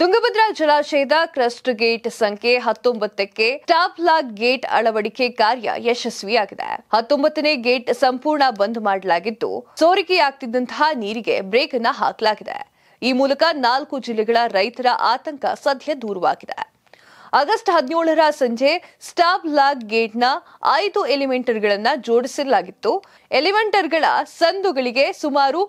ತುಂಗಭದ್ರಾ ಜಲಾಶಯದ crust gate ಸಂಖ್ಯೆ ಹತ್ತೊಂಬತ್ತಕ್ಕೆ log gate ಅಳವಡಿಕೆ ಕಾರ್ಯ ಯಶಸ್ವಿಯಾಗಿದೆ ಹತ್ತೊಂಬತ್ತನೇ ಗೇಟ್ ಸಂಪೂರ್ಣ ಬಂದ್ ಮಾಡಲಾಗಿದ್ದು ಸೋರಿಕೆಯಾಗ್ತಿದ್ದಂತಹ ನೀರಿಗೆ ಬ್ರೇಕ್ ಅನ್ನ ಹಾಕಲಾಗಿದೆ ಈ ಮೂಲಕ ನಾಲ್ಕು ಜಿಲ್ಲೆಗಳ ರೈತರ ಆತಂಕ ಸದ್ಯ ದೂರವಾಗಿದೆ ಆಗಸ್ಟ್ ಹದಿನೇಳರ ಸಂಜೆ ಸ್ಟಾಪ್ ಲಾಗ್ ಗೇಟ್ನ ಐದು ಎಲಿಮೆಂಟರ್ಗಳನ್ನು ಜೋಡಿಸಲಾಗಿತ್ತು ಎಲಿಮೆಂಟರ್ಗಳ ಸಂದುಗಳಿಗೆ ಸುಮಾರು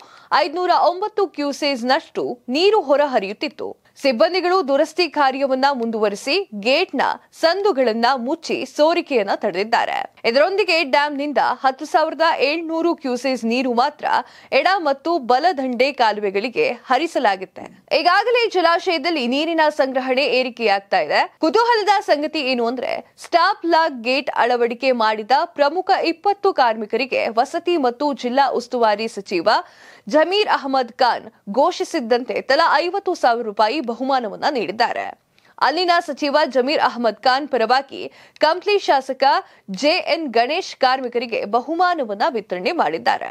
ಐದುನೂರ ಒಂಬತ್ತು ಕ್ಯೂಸೇಸ್ನಷ್ಟು ನೀರು ಹೊರಹರಿಯುತ್ತಿತ್ತು ಸಿಬ್ಬಂದಿಗಳು ದುರಸ್ತಿ ಕಾರ್ಯವನ್ನ ಮುಂದುವರಿಸಿ ಗೇಟ್ನ ಸಂದುಗಳನ್ನ ಮುಚ್ಚಿ ಸೋರಿಕೆಯನ್ನ ತಡೆದಿದ್ದಾರೆ ಇದರೊಂದಿಗೆ ಡ್ಯಾಂನಿಂದ ಹತ್ತು ಸಾವಿರದ ಏಳ್ನೂರು ಕ್ಯೂಸೆಸ್ ನೀರು ಮಾತ್ರ ಎಡ ಮತ್ತು ಬಲದಂಡೆ ಕಾಲುವೆಗಳಿಗೆ ಹರಿಸಲಾಗುತ್ತೆ ಈಗಾಗಲೇ ಜಲಾಶಯದಲ್ಲಿ ನೀರಿನ ಸಂಗ್ರಹಣೆ ಏರಿಕೆಯಾಗ್ತಾ ಇದೆ ಕುತೂಹಲದ ಸಂಗತಿ ಏನು ಅಂದ್ರೆ ಸ್ಟಾಪ್ ಲಾಕ್ ಗೇಟ್ ಅಳವಡಿಕೆ ಮಾಡಿದ ಪ್ರಮುಖ ಇಪ್ಪತ್ತು ಕಾರ್ಮಿಕರಿಗೆ ವಸತಿ ಮತ್ತು ಜಿಲ್ಲಾ ಉಸ್ತುವಾರಿ ಸಚಿವ ಜಮೀರ್ ಅಹಮದ್ ಖಾನ್ ಘೋಷಿಸಿದ್ದಂತೆ ತಲಾ ಐವತ್ತು ಸಾವಿರ ರೂಪಾಯಿ ಬಹುಮಾನವನ್ನ ನೀಡಿದ್ದಾರೆ ಅಲ್ಲಿನ ಸಚಿವ ಜಮೀರ್ ಅಹಮದ್ ಖಾನ್ ಪರವಾಗಿ ಕಂಪ್ಲಿ ಶಾಸಕ ಜೆಎನ್ ಗಣೇಶ್ ಕಾರ್ಮಿಕರಿಗೆ ಬಹುಮಾನವನ್ನ ವಿತರಣೆ ಮಾಡಿದ್ದಾರೆ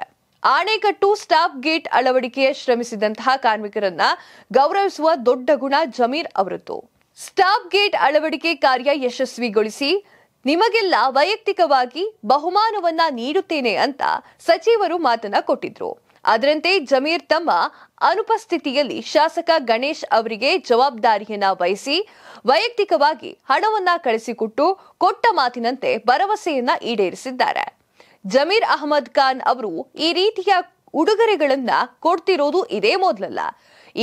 ಆಣೆಕಟ್ಟು ಸ್ಟಾಪ್ ಗೇಟ್ ಅಳವಡಿಕೆಯ ಶ್ರಮಿಸಿದಂತಹ ಕಾರ್ಮಿಕರನ್ನ ಗೌರವಿಸುವ ದೊಡ್ಡ ಗುಣ ಜಮೀರ್ ಅವರದ್ದು ಸ್ಟಾಪ್ ಗೇಟ್ ಅಳವಡಿಕೆ ಕಾರ್ಯ ಯಶಸ್ವಿಗೊಳಿಸಿ ನಿಮಗೆಲ್ಲ ವೈಯಕ್ತಿಕವಾಗಿ ಬಹುಮಾನವನ್ನ ನೀಡುತ್ತೇನೆ ಅಂತ ಸಚಿವರು ಮಾತನ್ನ ಕೊಟ್ಟಿದ್ರು ಅದರಂತೆ ಜಮೀರ್ ತಮ್ಮ ಅನುಪಸ್ಥಿತಿಯಲ್ಲಿ ಶಾಸಕ ಗಣೇಶ್ ಅವರಿಗೆ ಜವಾಬ್ದಾರಿಯನ್ನ ವಹಿಸಿ ವೈಯಕ್ತಿಕವಾಗಿ ಹಣವನ್ನ ಕಳಿಸಿಕೊಟ್ಟು ಕೊಟ್ಟ ಮಾತಿನಂತೆ ಭರವಸೆಯನ್ನ ಈಡೇರಿಸಿದ್ದಾರೆ ಜಮೀರ್ ಅಹಮದ್ ಖಾನ್ ಅವರು ಈ ರೀತಿಯ ಉಡುಗೊರೆಗಳನ್ನ ಕೊಡ್ತಿರೋದು ಇದೇ ಮೊದಲಲ್ಲ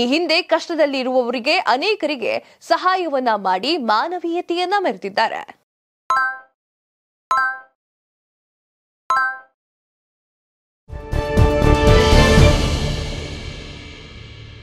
ಈ ಹಿಂದೆ ಕಷ್ಟದಲ್ಲಿರುವವರಿಗೆ ಅನೇಕರಿಗೆ ಸಹಾಯವನ್ನ ಮಾಡಿ ಮಾನವೀಯತೆಯನ್ನ ಮೆರೆದಿದ್ದಾರೆ